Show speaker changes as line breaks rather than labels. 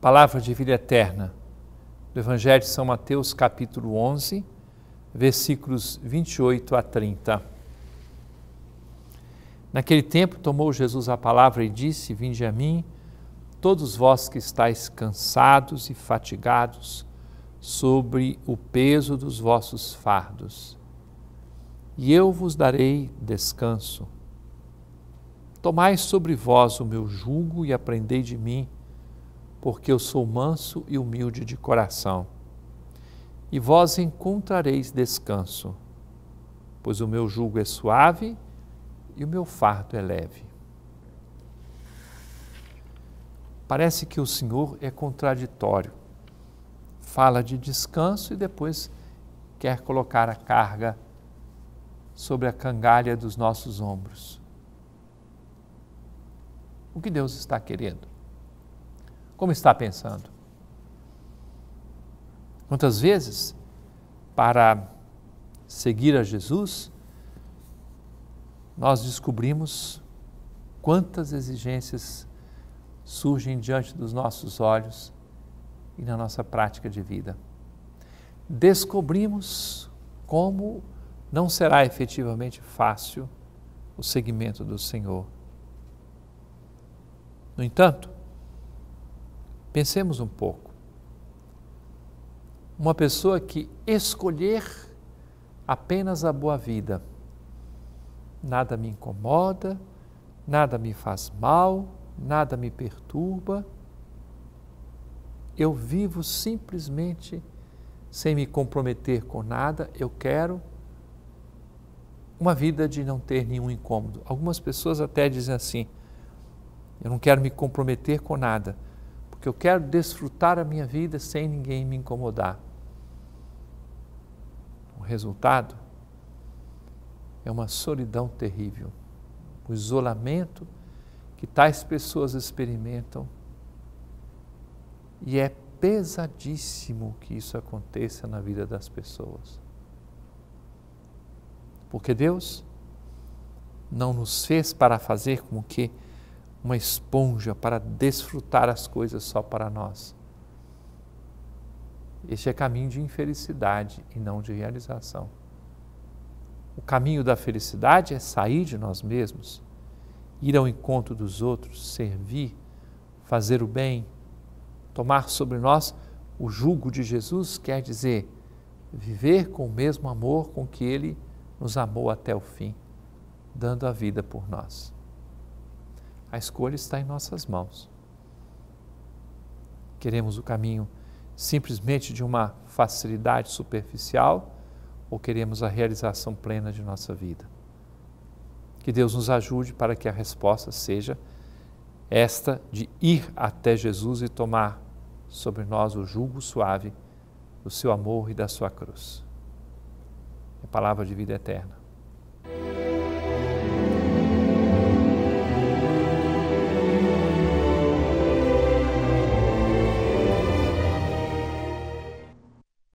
Palavra de vida eterna, do Evangelho de São Mateus, capítulo 11, versículos 28 a 30. Naquele tempo tomou Jesus a palavra e disse: Vinde a mim, todos vós que estáis cansados e fatigados, sobre o peso dos vossos fardos, e eu vos darei descanso. Tomai sobre vós o meu jugo e aprendei de mim porque eu sou manso e humilde de coração. E vós encontrareis descanso, pois o meu jugo é suave e o meu fardo é leve. Parece que o Senhor é contraditório. Fala de descanso e depois quer colocar a carga sobre a cangalha dos nossos ombros. O que Deus está querendo? como está pensando? Quantas vezes, para seguir a Jesus, nós descobrimos quantas exigências surgem diante dos nossos olhos e na nossa prática de vida. Descobrimos como não será efetivamente fácil o seguimento do Senhor. No entanto, Pensemos um pouco. Uma pessoa que escolher apenas a boa vida, nada me incomoda, nada me faz mal, nada me perturba, eu vivo simplesmente sem me comprometer com nada, eu quero uma vida de não ter nenhum incômodo. Algumas pessoas até dizem assim: eu não quero me comprometer com nada porque eu quero desfrutar a minha vida sem ninguém me incomodar. O resultado é uma solidão terrível, o isolamento que tais pessoas experimentam. E é pesadíssimo que isso aconteça na vida das pessoas. Porque Deus não nos fez para fazer com que uma esponja para desfrutar as coisas só para nós. Este é caminho de infelicidade e não de realização. O caminho da felicidade é sair de nós mesmos, ir ao encontro dos outros, servir, fazer o bem, tomar sobre nós o jugo de Jesus, quer dizer, viver com o mesmo amor com que ele nos amou até o fim, dando a vida por nós. A escolha está em nossas mãos. Queremos o caminho simplesmente de uma facilidade superficial ou queremos a realização plena de nossa vida? Que Deus nos ajude para que a resposta seja esta de ir até Jesus e tomar sobre nós o jugo suave do seu amor e da sua cruz. É palavra de vida eterna.